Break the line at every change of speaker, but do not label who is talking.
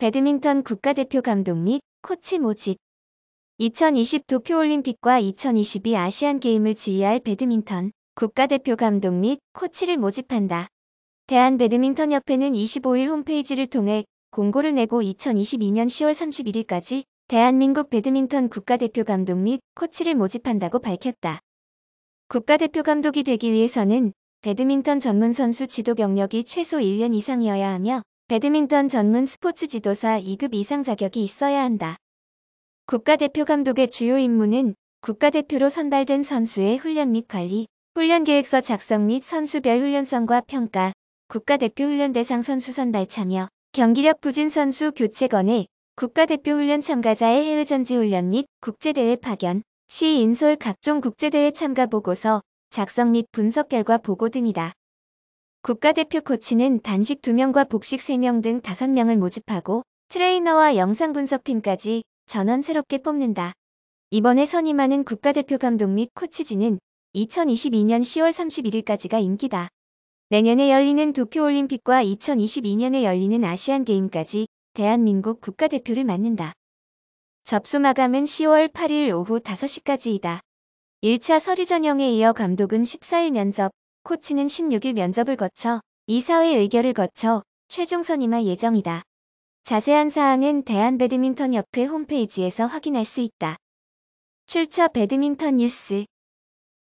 배드민턴 국가대표 감독 및 코치 모집 2020 도쿄올림픽과 2022 아시안게임을 지휘할 배드민턴 국가대표 감독 및 코치를 모집한다. 대한배드민턴협회는 25일 홈페이지를 통해 공고를 내고 2022년 10월 31일까지 대한민국 배드민턴 국가대표 감독 및 코치를 모집한다고 밝혔다. 국가대표 감독이 되기 위해서는 배드민턴 전문 선수 지도 경력이 최소 1년 이상이어야 하며 배드민턴 전문 스포츠 지도사 2급 이상 자격이 있어야 한다. 국가대표 감독의 주요 임무는 국가대표로 선발된 선수의 훈련 및 관리, 훈련 계획서 작성 및 선수별 훈련성과 평가, 국가대표 훈련 대상 선수 선발 참여, 경기력 부진 선수 교체 건의, 국가대표 훈련 참가자의 해외 전지 훈련 및 국제대회 파견, 시 인솔 각종 국제대회 참가 보고서, 작성 및 분석 결과 보고 등이다. 국가대표 코치는 단식 2명과 복식 3명 등 5명을 모집하고 트레이너와 영상 분석팀까지 전원 새롭게 뽑는다. 이번에 선임하는 국가대표 감독 및 코치진은 2022년 10월 31일까지가 임기다. 내년에 열리는 도쿄올림픽과 2022년에 열리는 아시안게임까지 대한민국 국가대표를 맡는다. 접수 마감은 10월 8일 오후 5시까지이다. 1차 서류 전형에 이어 감독은 14일 면접, 코치는 16일 면접을 거쳐 이사회 의결을 거쳐 최종 선임할 예정이다. 자세한 사항은 대한배드민턴협회 홈페이지에서 확인할 수 있다. 출처 배드민턴 뉴스